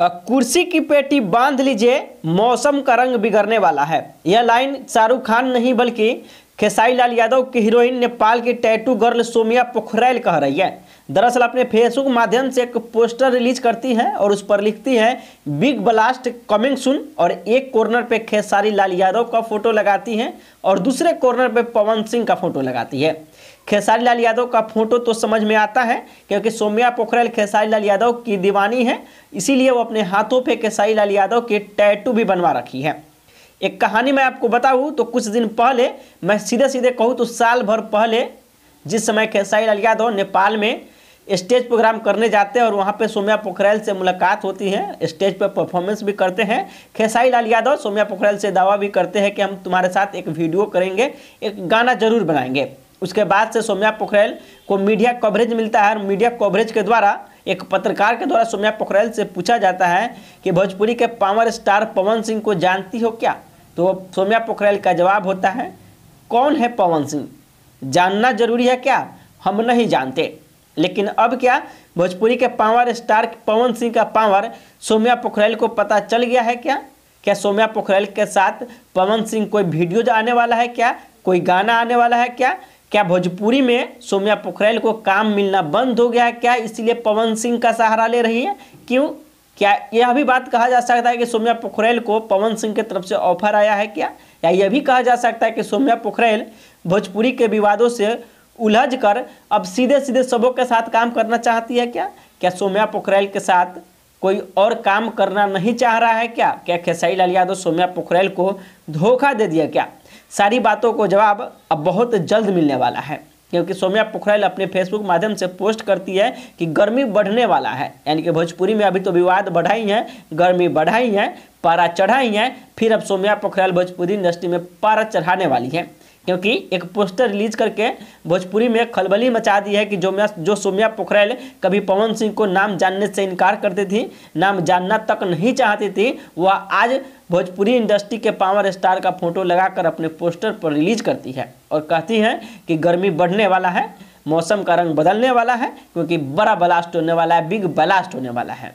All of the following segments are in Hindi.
कुर्सी की पेटी बांध लीजिए मौसम का रंग बिगड़ने वाला है यह लाइन शाहरुख खान नहीं बल्कि खेसाई लाल यादव की हीरोइन नेपाल की टैटू गर्ल सोमिया पोखरैल कह रही है दरअसल अपने फेसबुक माध्यम से एक पोस्टर रिलीज करती है और उस पर लिखती है बिग ब्लास्ट कमिंग सुन और एक कॉर्नर पे खेसारी लाल यादव का फोटो लगाती है और दूसरे कॉर्नर पे पवन सिंह का फोटो लगाती है खेसारी लाल यादव का फोटो तो समझ में आता है क्योंकि सोम्या पोखरल खेसारी लाल यादव की दीवानी है इसीलिए वो अपने हाथों पर खेसारी लाल यादव की टैटू भी बनवा रखी है एक कहानी मैं आपको बताऊँ तो कुछ दिन पहले मैं सीधे सीधे कहूँ तो साल भर पहले जिस समय खेसारी लाल यादव नेपाल में स्टेज प्रोग्राम करने जाते हैं और वहाँ पे सोम्या पोखरैल से मुलाकात होती है स्टेज पर परफॉर्मेंस भी करते हैं खेसाई लाल यादव सोम्या पोखरैल से दावा भी करते हैं कि हम तुम्हारे साथ एक वीडियो करेंगे एक गाना जरूर बनाएंगे उसके बाद से सोम्या पोखरैल को मीडिया कवरेज मिलता है और मीडिया कवरेज के द्वारा एक पत्रकार के द्वारा सोम्या पोखरेल से पूछा जाता है कि भोजपुरी के पावर स्टार पवन सिंह को जानती हो क्या तो सोम्या पोखरैल का जवाब होता है कौन है पवन सिंह जानना जरूरी है क्या हम नहीं जानते लेकिन अब क्या भोजपुरी के पावर स्टार पवन सिंह का पावर सोम्या पोखरेल को पता चल गया है क्या क्या सोम्या पोखरेल के साथ पवन सिंह कोई वीडियो आने वाला है क्या कोई गाना आने वाला है क्या क्या भोजपुरी में सोम्या पोखरेल को काम मिलना बंद हो गया है क्या इसलिए पवन सिंह का सहारा ले रही है क्यों क्या यह भी बात कहा जा सकता है कि सोम्या पोखरेल को पवन सिंह की तरफ से ऑफर आया है क्या या यह भी कहा जा सकता है कि सोम्या पोखरेल भोजपुरी के विवादों से उलझ कर अब सीधे सीधे सबों के साथ काम करना चाहती है क्या क्या सोम्या पोखरैल के साथ कोई और काम करना नहीं चाह रहा है क्या क्या खेसाई लाल यादव सोम्या पोखरैल को धोखा दे दिया क्या सारी बातों को जवाब अब बहुत जल्द मिलने वाला है क्योंकि सोम्या पोखरैल अपने फेसबुक माध्यम से पोस्ट करती है कि गर्मी बढ़ने वाला है यानी कि भोजपुरी में अभी तो विवाद बढ़ाई है गर्मी बढ़ाई है पारा चढ़ाई है फिर अब सोम्या पोखरैल भोजपुरी इंडस्ट्री में पारा चढ़ाने वाली है क्योंकि एक पोस्टर रिलीज करके भोजपुरी में खलबली मचा दी है कि जो मैं जो सोम्या पोखरेल कभी पवन सिंह को नाम जानने से इनकार करती थी नाम जानना तक नहीं चाहती थी वह आज भोजपुरी इंडस्ट्री के पावर स्टार का फोटो लगाकर अपने पोस्टर पर रिलीज करती है और कहती है कि गर्मी बढ़ने वाला है मौसम का रंग बदलने वाला है क्योंकि बड़ा ब्लास्ट होने वाला है बिग ब्लास्ट होने वाला है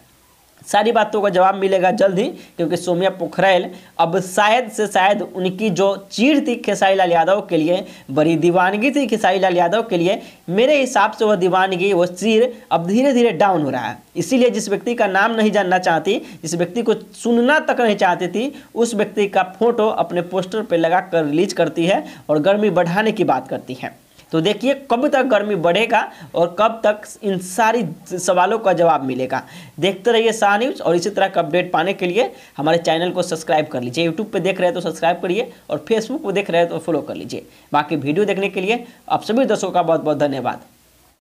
सारी बातों का जवाब मिलेगा जल्द ही क्योंकि सोम्या पोखरेल अब शायद से शायद उनकी जो चीर थी खेसारी लाल यादव के लिए बड़ी दीवानगी थी खेसारी लाल यादव के लिए मेरे हिसाब से वह दीवानगी वो चीर अब धीरे धीरे डाउन हो रहा है इसीलिए जिस व्यक्ति का नाम नहीं जानना चाहती जिस व्यक्ति को सुनना तक नहीं चाहती थी उस व्यक्ति का फोटो अपने पोस्टर पर लगा कर रिलीज करती है और गर्मी बढ़ाने की बात करती है तो देखिए कब तक गर्मी बढ़ेगा और कब तक इन सारी सवालों का जवाब मिलेगा देखते रहिए शाह न्यूज़ और इसी तरह का अपडेट पाने के लिए हमारे चैनल को सब्सक्राइब कर लीजिए यूट्यूब पर देख रहे हैं तो सब्सक्राइब करिए और फेसबुक पर देख रहे हैं तो फॉलो कर लीजिए बाकी वीडियो देखने के लिए आप सभी दर्शकों का बहुत बहुत धन्यवाद